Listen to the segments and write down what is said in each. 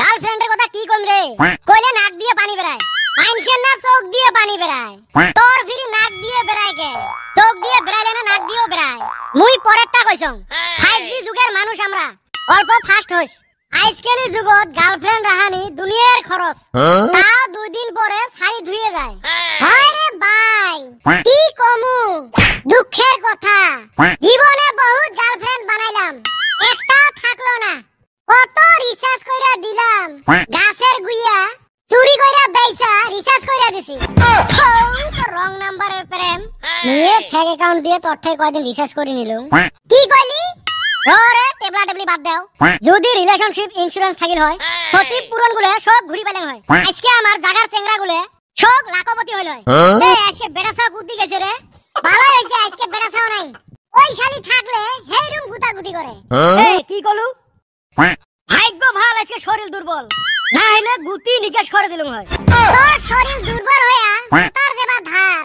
গার্লফ্রেন্ডের কথা কি কম রে কইলে নাক দিয়ে পানি বেরায় মানুষের না চোখ দিয়ে পানি বেরায় তোর ফিরি নাক দিয়ে বেরায় কে চোখ দিয়ে বেড়াইলে না নাক দিয়েও বেরায় মুই পরেরটা কইছং 5G যুগের মানুষ আমরা অল্প ফাস্ট হইছ আইসকেলি যুগত গার্লফ্রেন্ড রাহানি দুনিয়ার খরচ হ্যাঁ? তাও দুই দিন পরে শাড়ি ধুয়ে যায় হায় হ্যাঁ রে ভাই হ্যাঁ। কি কমু দুঃখের কথা জীবনে গেছি রং নাম্বারের প্রেম নিয়ে ফেক অ্যাকাউন্ট দিয়ে রিসার্চ করে কি কইলি ওরে টেবলা টেবলি বাদ দাও যদি রিলেশনশিপ থাকিল হয় সব ঘুরি পেলেন হয় আজকে আমার জাগার চেংরা গুলো সব লাখপতি হইল আজকে বেড়া সাহ গেছে রে ভালো আজকে নাই ওই শালি থাকলে হেই রুম গুতা গুতি করে এই কি কলু ভাগ্য ভাল আজকে শরীর দুর্বল না হলে গুতি নিকেশ করে দিলুম হয় তোর শরীর দুর্বল হইয়া তার দেবা ধার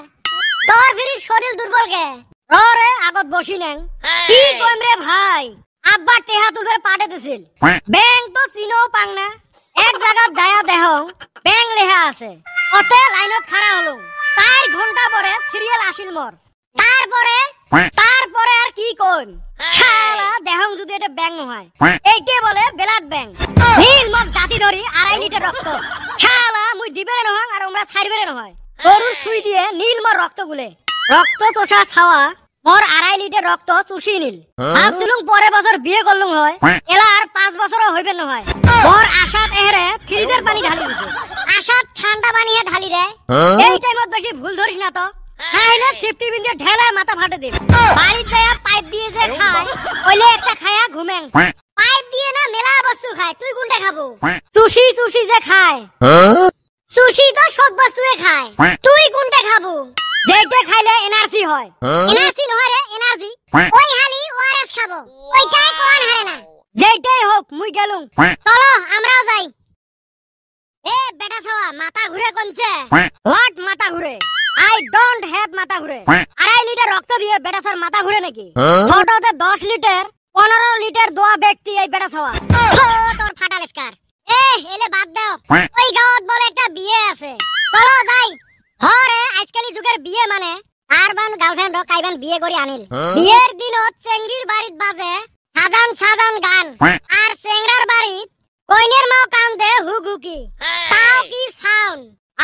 তোর ফিরি শরীর দুর্বল গে রে আগত বসি নেন কি কইম রে ভাই আব্বা টেহা তুলবে পাঠে দিছিল ব্যাংক তো চিনো পাং না এক জায়গা যায়া দেহ ব্যাংক লেহা আছে অতে লাইনত খাড়া হলো চার ঘন্টা পরে সিরিয়াল আসিল মোর তারপরে তারপরে আর কি কোন শালা দেহং যদি এটা ব্যাং হয় হ্যাঁ। এইটে বলে ব্যাং নীল জাতি ধরি আড়াই লিটার রক্ত মুই দিবেরে আর নহয় গরু সুই দিয়ে নীল রক্ত গুলে রক্ত চোষা ছাওয়া মোর আড়াই লিটার রক্ত চুষি হ্যাঁ। বছর বিয়ে করলুম হয় হ্যাঁ। এলা আর পাঁচ বছরও হইবে নহয় মোর আশাত এহরে ফ্রিজের পানি ঢালি দিছে আশাত ঠান্ডা বানিয়ে ঢালি দেয় এই টাইমত বেশি ভুল ধরিস না তো খায় না সেফটি বিন মাথা নহয় রে এনার্জি ওই হালি ওআরএস খাবো ওইটাই কোন হারে না চলো আমরাও যাই এ বেটা ছাওয়া মাথা ঘুরে কোনছে হট মাথা ঘুরে আই ডোন্ট হ্যাভ মাথা ঘুরে আড়াই লিটার রক্ত দিয়ে বেটা স্যার মাথা ঘুরে নাকি ছোটতে দশ লিটার পনেরো লিটার দোয়া ব্যক্তি এই বেটা সওয়া তোর ফাটাল স্কার এ এলে বাদ দাও ওই গাঁত বলে একটা বিয়ে আছে চলো যাই হরে আজকালি যুগের বিয়ে মানে আরবান গার্লফ্রেন্ড হোক আইবান বিয়ে করি আনিল বিয়ের দিন চেংড়ির বাড়িত বাজে সাজান সাজান গান আর চেংড়ার বাড়িত কইনের মাও দে হুগুকি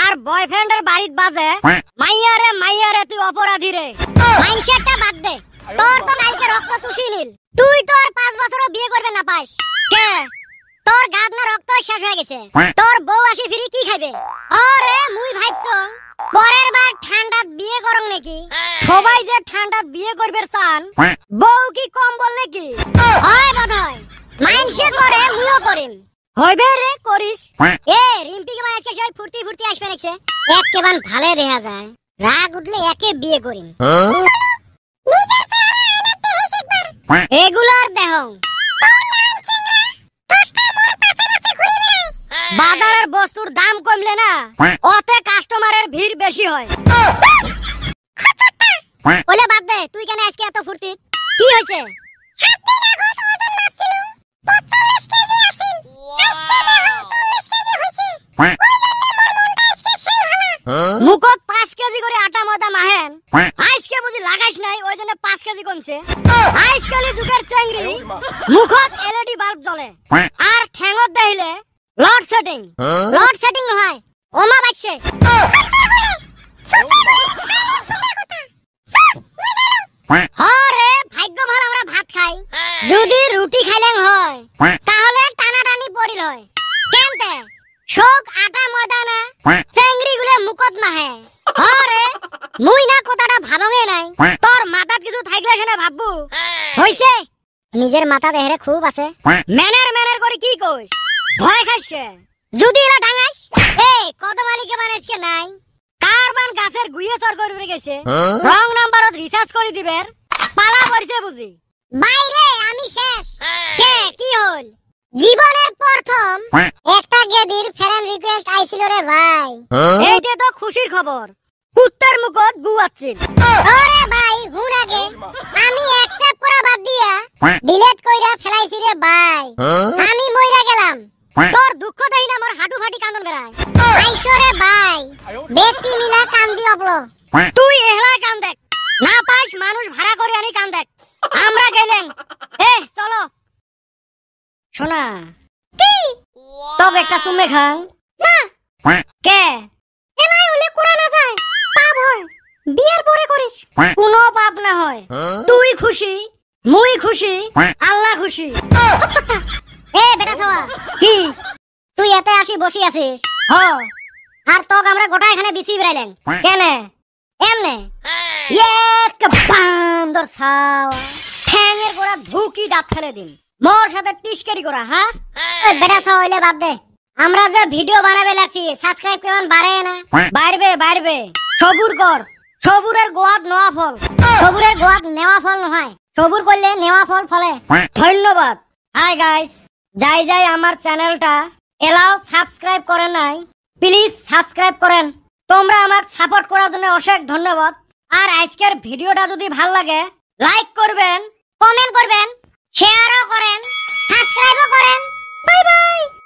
তার বয়ফ্রেন্ড এর বাড়ির বাজে মাইয়া রে মাইয়া রে তুই অপরাধী রে মাইনসেটটা বাদ দে তোর তো কালকে রক্ত চুষি নিল তুই তো আর পাঁচ বছরও বিয়ে করবে না পাস কে তোর গাদনা রক্ত শেষ হয়ে গেছে তোর বউ আসি ফিরি কি খাবে আরে মুই ভাইছো পরের বার ঠান্ডা বিয়ে করং নাকি সবাই যে ঠান্ডা বিয়ে করবে চান বউ কি কম বল নাকি হয় বোধ হয় মাইনসেট করে মুইও করিম হইবে রে করিস এ রিম্পি কে আজকে সবাই ফুর্তি ফুর্তি আসবে ভালে দেখা যায় রাগ উঠলে একে বিয়ে করিম এগুলার দেহ বাজারের বস্তুর দাম কমলে না অতে কাস্টমারের ভিড় বেশি হয় বাদ দে তুই কেন আজকে এত ফুর্তি কি হয়েছে মুখত পাঁচ কেজি করে আটা মদা মাহেন আজকে বুঝি লাগাইস নাই ওই জন্য পাঁচ কেজি কমছে আজকালি যুগের চেংড়ি মুখত এলইডি বাল্ব জ্বলে আর ঠেঙত দেখিলে লড সেটিং লড সেটিং হয় ওমা বাচ্চে হ্যাঁ মুই না কথাটা ভাবঙে নাই তোর মাথাত কিছু থাকলে সেনে ভাববু হইছে নিজের মাথা দেহরে খুব আছে ম্যানার ম্যানার করে কি কইস ভয় খাইছে যদি এলা ডাঙাইস এই কত মালিকে বানাইছকে নাই কারবান গাছের গুইয়ে চর করে গেছে রং নাম্বারত রিসার্চ করে দিবের পালা পড়ছে বুঝি বাইরে আমি শেষ কে কি হল জীবনের প্রথম কুত্তার মুখত গুয়াচ্ছেন আরে ভাই হুন আগে আমি অ্যাকসেপ্ট করা বাদ দিয়া ডিলিট কইরা ফেলাইছি রে ভাই আমি মইরা গেলাম তোর দুঃখ দেই না আমার হাঁটু ফাটি কাঁদন বেড়ায় আইসো রে ভাই ব্যক্তি মিলা কান্দি অবলো তুই এহলা কান দেখ না পাস মানুষ ভাড়া করে আনি কান দেখ আমরা গেলেন এ চলো শোনা কি তবে একটা চুমে খাং না কে এলাই হলে কোরা না যায় কোনো পাপ না হয় তুই খুশি মুই খুশি আল্লাহ খুশি এ বেটা সোয়া কি তুই এতে আসি বসি আছিস হ আর তোক আমরা গোটা এখানে বিসি বেড়াইলেন কেন এমনে এক বান্দর সাও ঠ্যাঙের গোড়া ধুকি ডাব ফেলে দিন মোর সাথে টিসকারি করা হ্যাঁ বেটা সোয়া হইলে বাদ দে আমরা যে ভিডিও বানাবে লাগছি সাবস্ক্রাইব কেমন বাড়ায় না বাড়বে বাড়বে সবুর কর সবুরের গোয়াত নেওয়া ফল সবুরের গোয়াত নেওয়া ফল নহয় সবুর করলে নেওয়া ফল ফলে ধন্যবাদ হাই গাইস যাই যাই আমার চ্যানেলটা এলাও সাবস্ক্রাইব করে নাই প্লিজ সাবস্ক্রাইব করেন তোমরা আমার সাপোর্ট করার জন্য অশেষ ধন্যবাদ আর আজকের ভিডিওটা যদি ভাল লাগে লাইক করবেন কমেন্ট করবেন শেয়ারও করেন সাবস্ক্রাইবও করেন বাই বাই